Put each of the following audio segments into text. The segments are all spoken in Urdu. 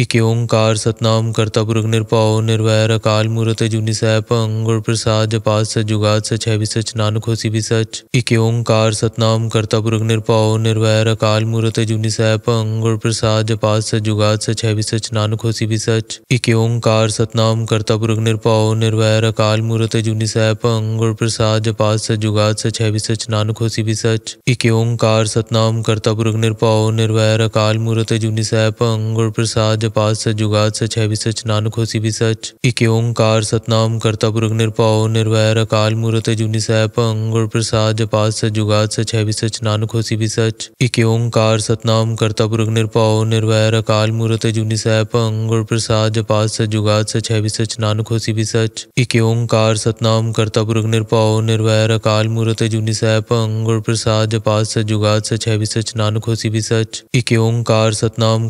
اکون اونکار ستنام کرتا پرک نرپا نربہ اکال مورت پرساد نانکی سچ اونکار ستنام کرتا پورک نرپا نرال مور پور پرچ نانکی سچ اکار اونکار ستنام کرتا پورک نرپا نرحر کا جنی سہ پور پرساد پاس سُگاد سیب سچ بھی سچ اکار اونکار ستنام کرتا پورک نرپا نرویہ کال مورتے جہ پڑ پرساد سچ جی سچ نانک بھی سچ سچ ہوچ اکارت ستنام کرتا پورک پرساد نانک ستنام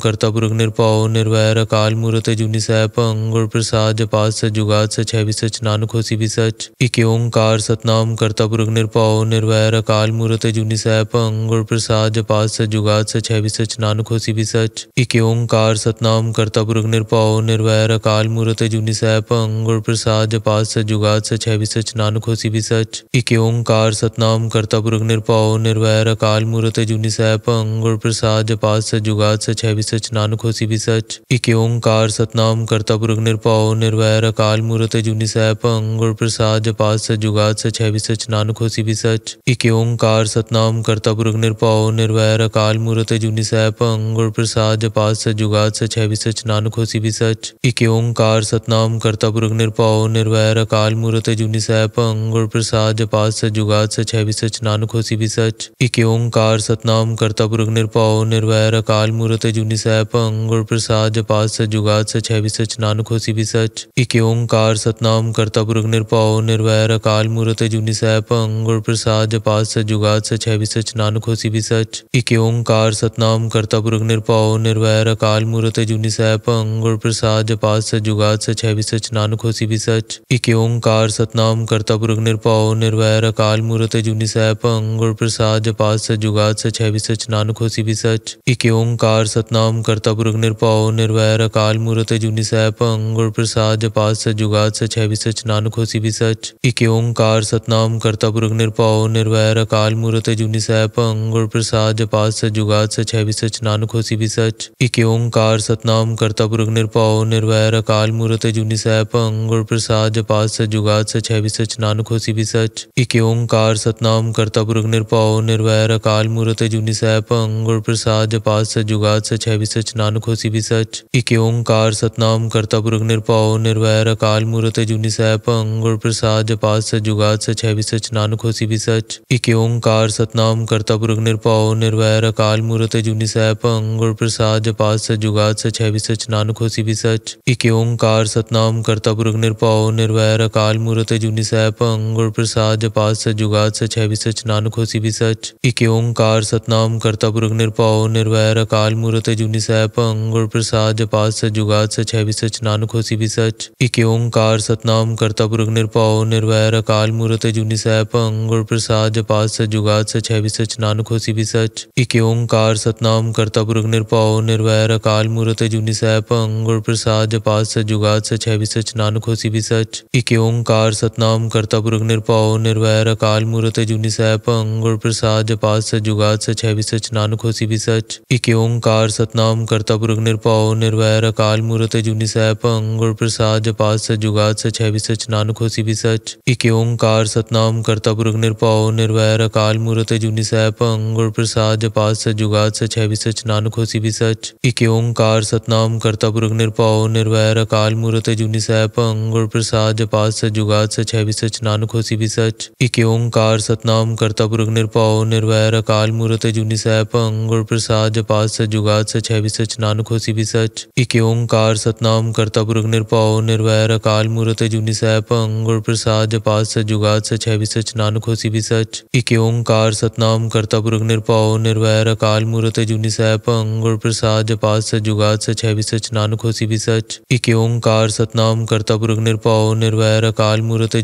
کرتا پورک نروائر اکال مورت جونی جُنی سنگ پرسد جپاس سچ جگات سچ ہے بھی سچ نانک ہو سی بھی سچ اکار ست نم کرتا پرگ پورک نرپا نرو رکال مورتے جُنی سنگ پرساد جپاس سچ جگات سچ ہے س چ نانکو سی بھی سچ اک ست نام کرتا پرگ نرپا نروائر اکال مورت جونی جُنی سنگ پرساد جپاس سچ جگات سچ ہے بھی سچ نانک نانکو سی بھچ اکار ست نام کرتا پرگ نرپا نروائر اکال مورت جونی جاپ انگر پرساد پاس سوگات سچ سچ ہے بھی نان کھوسی بھی سچ ایک ست ستنام کرتا پورک نرویر اکال مورت جونی جہ پڑ پرساد پاس سچ جگات سچ ہے بھی سچ نانک ہوسی بھی سچ ایک ست ستنام کرتا پورک نرویر اکال مورت جونی جہ پڑ پرساد سچ سچ جگات ہے بھی سچ نانک ہوسی بھی سچ ایک ست ستنام کرتا پورک نرپا نرویر اکال مورت جونی جہ پڑ پرساد پاس سچ جگات سچ ہے بھی سچ نانک ہوسی بھی سچ ایک ست ستنام کرتا پورک نرپا نرویر اکال مورت جونی سہ پگ گڑ پرساد پاس جتبچ نانکوشی سچ اکثران کس اکیوں ست نام کرتا پورک نرپا نرو اکال مورت پرساد نان کچ اکارت نام کرتا پورک نرو ر کال مورتے جہ پگ گڑ پرساد پاس سوگاس سی بھی سچ اکار ست نام کرتا پورک نرپا نرویہ کال مور پن گڑ پرساد پاس جگات سچ بھی سچ اکار ست نام کرتا پورک نرپاو نروائر اکال مورت جونی سہ انگر گڑ پرساد پاس سوگاد سی سچ نانکوسی سچ اکار ست نام کرتا پورک نرپاو نروائر اکال مورت جہ پساد پاس بھی سچ نان کھوسی بھی سچ چ کار ست نام کرتا پورک نرپا نرو ر کال مورت جُنی سہ پُر پرساد نانک ہو سچ اک ستنا کرتا پورک مورت گُڑ پرساد نانک ہو سچ اکار ست نام کرتا پورک نرپا نرویہ کال مورت جُنی سہ پگ گڑ پرساد پاس جاتا سی سنانک ہو سچ اکار ستنام کرتا پورک نرپا نربہ کال مورت جہ پگ گڑ پر سات جپات سچ جگات سچ ہے بھی سچ نانک ہوسی بھی سچ اکی اونکار ست نام کرتا پرگ نرپاؤ نرویر اکال مورت جونی سہ پنگڑ پرساد جپات سچ جگات سچ ہے بھی سچ نانک ہوسی بھی سچ اکی اونکار ست نام کرتا پرگ نرپاؤ نرویر اکال مورت جونی سہ پنگڑ پرساد جپات سچ جگات سچ ہے بھی سچ نانک ہوسی بھی سچ اکی اونکار ست نام کرتا پرگ نرپاؤ نرویر اکال مورت جونی سہ پنگڑ پرساد جپات سچ جگات سچ ہے بھی سچ نانک ہوسی بھی سچ اکی اونکار ست نام کرتا پرگ نرپاؤ نر کال مور جی سہ پگ گڑ پرساد پاس سوگاد سی سچ نانک ہو سی بچ اکار ست نم کرتا پورک نرپا نربہ کال مورت گڑ پرساد پاس سوگات سیچ نانک ہو سی بچ اکار ست نام کرتا پورک نرپا نرویہ کال مورت جُنی سہ پگ گڑ پرساد پاس سوگات سی بس نانک ہو سی بچ اکار ست نام کرتا پورک نرپا نرویہ کال مورت جُنی سہ پگ گڑ پرساد پاس سُگات سچ نانکو سی ب سچ اکار ست نام کرتا پورک نرپا نرو راحال کا گُر پرساد نان کچ اکن کار ستنام کرتا پورک نرپا نرویہ را موری سنگ پرساد پاس سوگات سی سچ نان کچ اکار ست نام کرتا پورک نرپا نرویہ کال مورت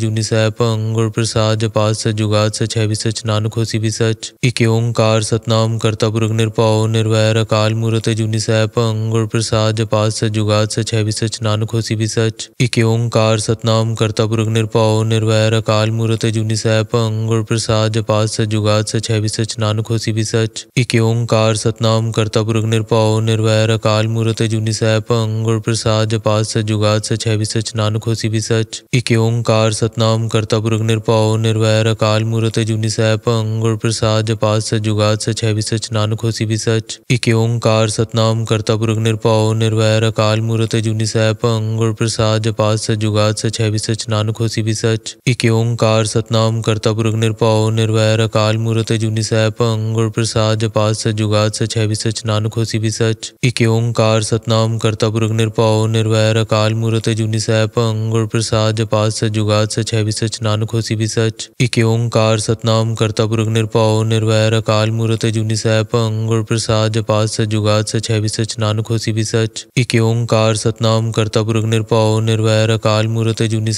جُنی سہ پنگ پرساد پاس س جگات ہے بھی سچ نانک ہو سی سچ اکی اونکار ستنام کرتا پورک نرپا نروہر اکال مورت گر پرساد نانکو سی سچ اکی اونکار ستنام کرتا پورک نرپا نرویہ رال مور پغ گڑ پرساد پاس سچ جگات سچ بھی سچ اکی اونکار ستنام کرتا پورک نرپاؤ نروہ اکال مورت جہ پڑ پرساد پاس سوگات سی بچ نانک ہو سی سچ اکی اونکار ستنام کرتا پورک نرپا پاؤ نر کال مور جہ پساد پاس جپاس سچ سچ ہے بھی سچ اکارت نام کرتا نروائر اکال مورت جونی مور انگر پرساد پاس سُگا سچ نان کھوسی ست نام کرتا پورک نرپا نروائر اکال مورت جُنی سہ پنگ پرساد جپاس سچ جگات سچ ہے بھی سچ اکار ست نام کرتا پورک نرپا نروائر اکال مورت جُنی سہ پنگ پرساد جپاس سچ جگات سچ نانکی انکوسی ست نام کرتا پورک موری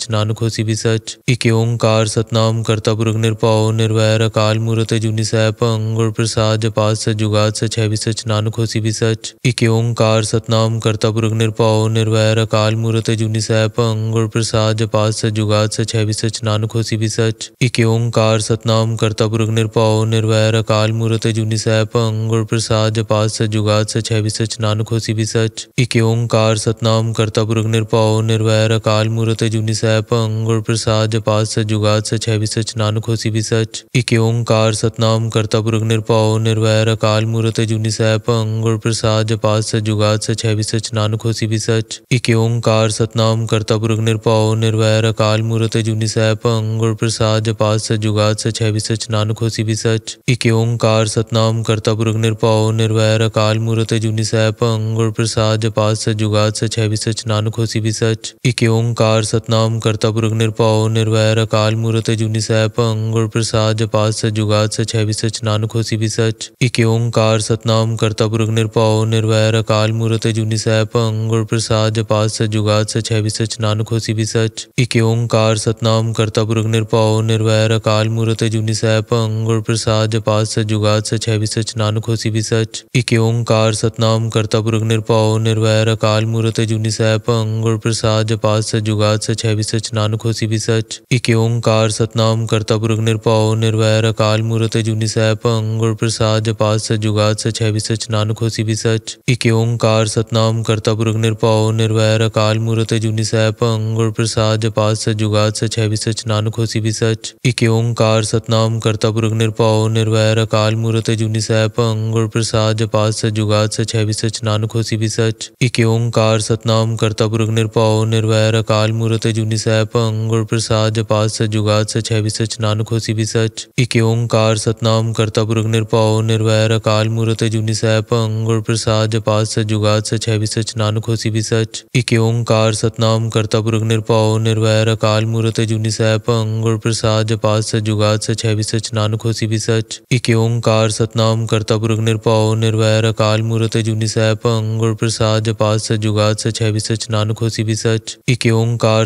سا پگ پرساد سچ جت سچ نانک ہوسی بھی سچ اک ست ستنام کرتا گر پرساد نانک ہوتا گر پرساد سچ نانک بھی سچ اکارت ستنام کرتا پورک نرپا نرویہ اکال مورت جُنی سہ گر پرساد ہے بھی سچ نانک ہوسی بھی سچ اکثر ست ستنام کرتا پورک نرپا نرویہ اکال مورت جُنی سنگ پرساد پاس سُگا سچ نان کس اکیوں کرتا پورک مور پاسات نان کس اکیو کار ستنام کرتا پورک نرپا نرویہ رکال مورت جُنی سنگ پرساد پاس سوگات سیب نان کچ اکار ست نام کرتا پورک نرپا نرویہ رکال مورت جُنی سہ پساد پاس سوگاد سیب نانک چ کار ست نام کرتا پورک مور پساد پاسات نانکچ اک ست نام کرتا پورک مور پاساتی بسچ اک ست نام کرتا پورک نرپا نرویہ کال مور پور پرساد پاس جاتا سی سچ نانکی بس اکارت نام کرتا پورک نرپا نرویہ رورت جا پگ انگور پرساد جپاد سچ جگاد سچ ہے بھی سچ نانک ہوسی بھی سچ ایک اومکار ستنام کرتا پورگ نرپاؤ نرویر اکال مورت جونی سیپ انگور پرساد جپاد سچ جگاد سچ ہے بھی سچ نانک ہوسی بھی سچ ایک اومکار ستنام کرتا پورگ نرپاؤ نرویر اکال مورت جونی سیپ انگور پرساد جپاد سچ جگاد سچ ہے بھی سچ نانک ہوسی بھی سچ ایک اومکار ستنام کرتا پورگ نرپاؤ نرویر اکال مورت جونی سیپ انگور پرساد جپاد سچ جگاد سچ ہے بھی سچ نانک ہوسی بھی سچ ایک اومکار ستنام کرتا نرپاؤ نروہ رکال مورت گر پرساد نان کس اکارت نام کرتا پورک مور پڑ پرساد نانکی سچ اک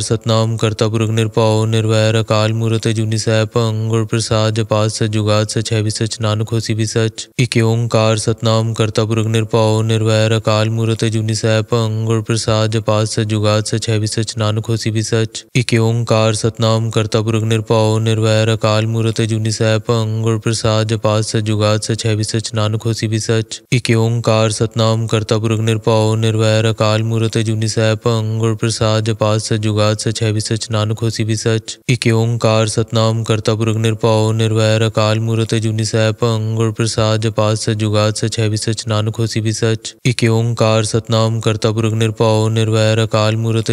ستنا کرتا پورک نرپا نروہر کال مورتے جہ پگ گڑ پرساد پاس سات سی سچ نانکوسی ست نام کرتا پورک نرپا نرویہ کال مورتے جہ پگ گڑ پرساد جات سے جگگات سی بی سچ نان سچ اکارت نام کرتا پورک مور پاس نان سچ اک ستنا ست نام کرتا پورک مورت پرساد نان کچ اکارت نام کرتا پورک مورت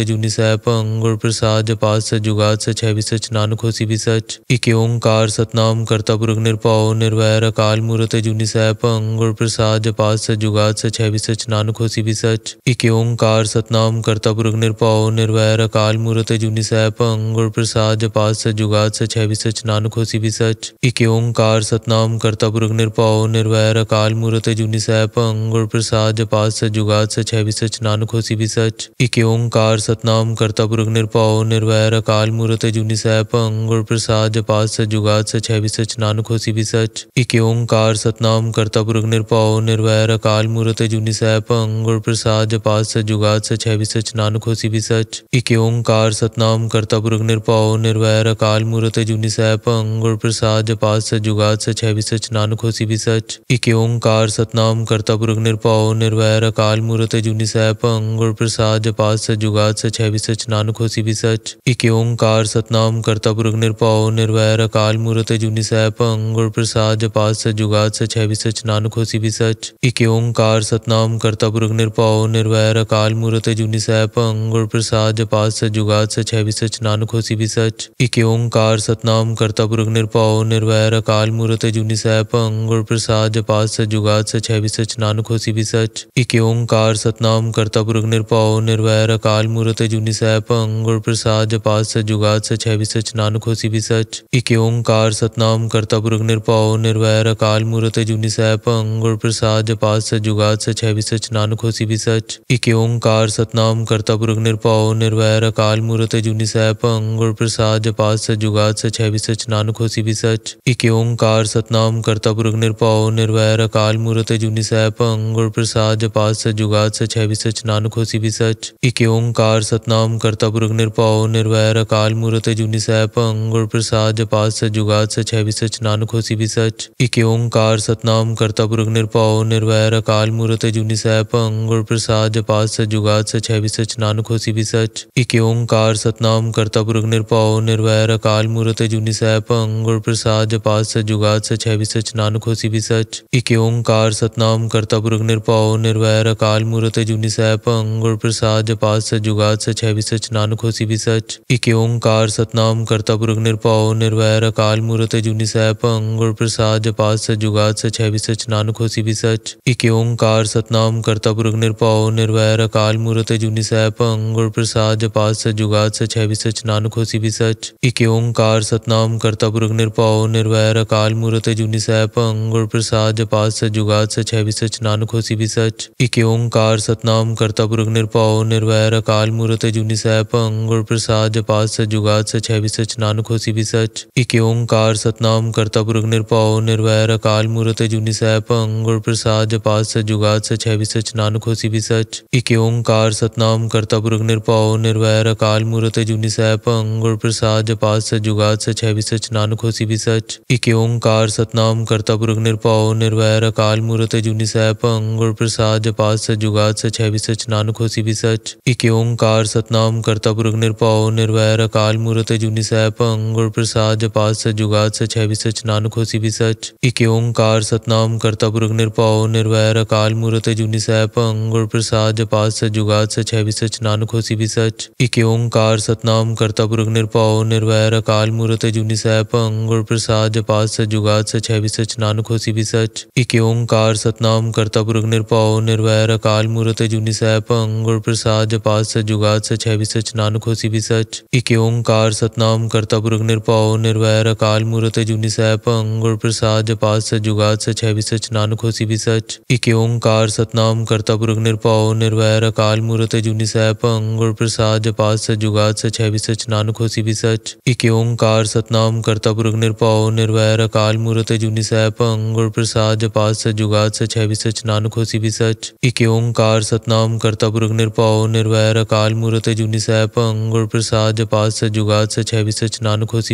پنگڑ پرساد جپات سچ جگات سچ ہے بھی سچ نانک ہوسی بھی سچ اکی اونکار ستنام کرتا پرگ نرپاؤ نرویر اکال مورت جونی سہ پنگڑ پرساد جپات سچ جگات سچ ہے بھی سچ نانک ہوسی بھی سچ اکی اونکار ستنام کرتا پرگ نرپاؤ نرویر اکال مورت جونی سہ پنگڑ پرساد جپات سچ جگات سچ ہے بھی سچ نانک ہوسی بھی سچ اکی اونکار ستنام کرتا پرگ نرپاؤ نرویر اکال مورت جونی سہ پنگڑ پرساد جپات سچ جگات سچ ہے بھی سچ نانک ہوسی بھی سچ اکی اونکار ستنام کرتا تبرک نرپا نروائر اکال مورت جا پگ گڑ پرساد پاسات سچ نانک ہو سچ اکارت نام کرتا پورک مور سچ نانک ہو ست ستنام کرتا پورک نرپا نروائر اکال مورت جا پگ گڑ پرساد پاس سوگات سی سچ نانک ہو سچ اکار ست ستنام کرتا پورک نرپا نروائر اکال مورت جونی سیپ انگر پرساد پاس سوگات سی سچ سچ نانخوشی سچ اکار ست نام کرتا پورک مورتے جنگ پرسادچ نان خوشی کرتا پورک نرپا نرو رکالچ نان خوشی کار ستنام کرتا پورک نرپا نروہ رکال مورت سنگ پرساد سچ نان خوشی سچ اکار ست نام کرتا پورک نرپا نرویہ اکال مور پگ گڑ پرساد پاس سوگاد سیب نانک ہو سی بچ اک ستنا کرتا پورک مور پچ نانک پگ گڑ پرساد پاس سوگات سیب نانک ہو سی بچ اکار ست نام کرتا پورک نرپا نرویہ اکال مورت جہ پگ گڑ پرساد پاس سوگات سیو سچ نانک ہو سی بچ اکار ست نام کرتا پورک نرپاؤ نرویہ اکال مورت جونی سیپ انگر گڑ پرساد پاس سوگات سی سچ نانک ہو سی بھی سچ اکار ست ستنام کرتا پورک نرپا نرویہ اکال مورت جونی سیپ انگر گڑ پرساد پاس سُگا سی سچ نانک بھی سچ اکار ست ستنام کرتا پورک نرپا نرویہ اکال مورت جونی سیپ انگر گڑ پرساد پاس سُگات سیب سچ نانک ہو سی بھی سچ اکار ست ستنام کرتا پورک نرپا نرویہ اکال مورت جہ پگ گڑ پرساد پاس سچ جگات سی نانکوسی سچ اکار ست نام کرتا پورک مور پاسات نان خوشی کرتا پورک نانکو سی سچ اکارت نام کرتا پورک نرپا نرویہ کال مور پنگ پرساد پاس جاتا سی سچ نانکی بچ اکارت نام کرتا پورک نرپا نرویر اکال مور سہ پساد پاس س جگات سی سچ نانک ہو بھی سچ اکار ست ستنام کرتا پورک نرپاؤ نرویر اکال مورت جہ پگ گڑ پرساد پاس سوگات سچ نانک ہو بھی سچ اکار ست ستنام کرتا پورک نرپاؤ نرویر اکال مورت جونی پگ گڑ پرساد پاس سوگات سی سچ نانک ہو بھی سچ اکار ست ستنام کرتا پورک نرپاؤ نرویر اکال مورت جونی پگ گڑ پرساد پاس سوگات سی بچ نانک ہو سی سچ اکار ست ستنام کرتا پورکا نرو رکال مورت جُنی سنگ پرساج پاس سُگا سچ نان خوشی سچ اکار ست نام کرتا پورک نرپا نرو رکال مورت سنگ پرساد سچ نان کس اکار ست نام کرتا پورک نرپا نروہر اکال مورت جُنی سنگ پرساد پاس سوگات سیب سچ نان خوشی بھچ اکار ست نام کرتا پورک نرپا نرو اکال مورت جُنی سہ پساد پاس سوگاد س سچ نانکوسی ست نام کرتا پورک مور پاسات نان کرتا پورک نانکوسی ست نام کرتا پورک مورت جا پنگ پرساد پاس جاتیوں کرتا پورک نرپا نروہر کا سہ پساد پاس س جگات سچ نان کس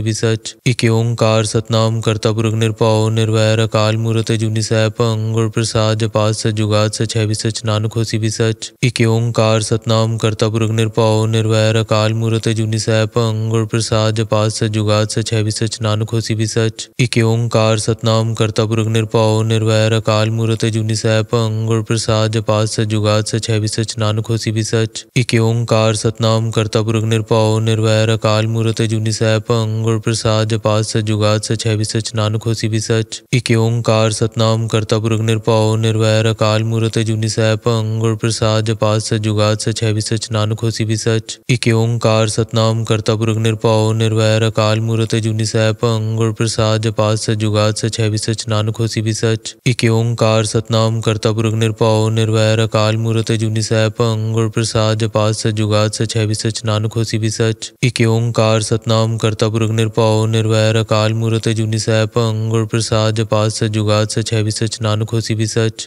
اکار ست نام کرتا پورک نرپا نرویہ رکال مورت جُنی سہ پنگ پرسادچ نان کس اکیوں ست نام کرتا پورک نرپا نرویہ رکال مورت جُنی سہ پگڑ پرساد پاس سوگات سیبچ نان خوشی سچ اکار ست نام کرتا پورک نرپا نرویہ رکال مورت جُنی سہ پور پرساد پاس سوگات سیبچ نانکی بھچ اکارت نام نام کرتا پورک نرپا نرویہ کال مور پگڑ پرانکی سچ اک ستنا پورک مور پڑ پرساد سچ نانکیوں کار ست نام کرتا پرک نرپا نروائر اکال مورت جہ پگ گڑ پرساد پاس سُگاس سیچ نانکی بچ اکار ست نام کرتا پورک نرپا نروہر کا مورتے جہ پگ گڑ پرساد پاس سوگات سچ سچ نانک ہو سی بھی سچ اکیو کار ستنام کرتا پورک نرپ نکال مور جی سہ پنگ پرساد پاس س جگاد سی سچ نانک ہو سی بھی سچ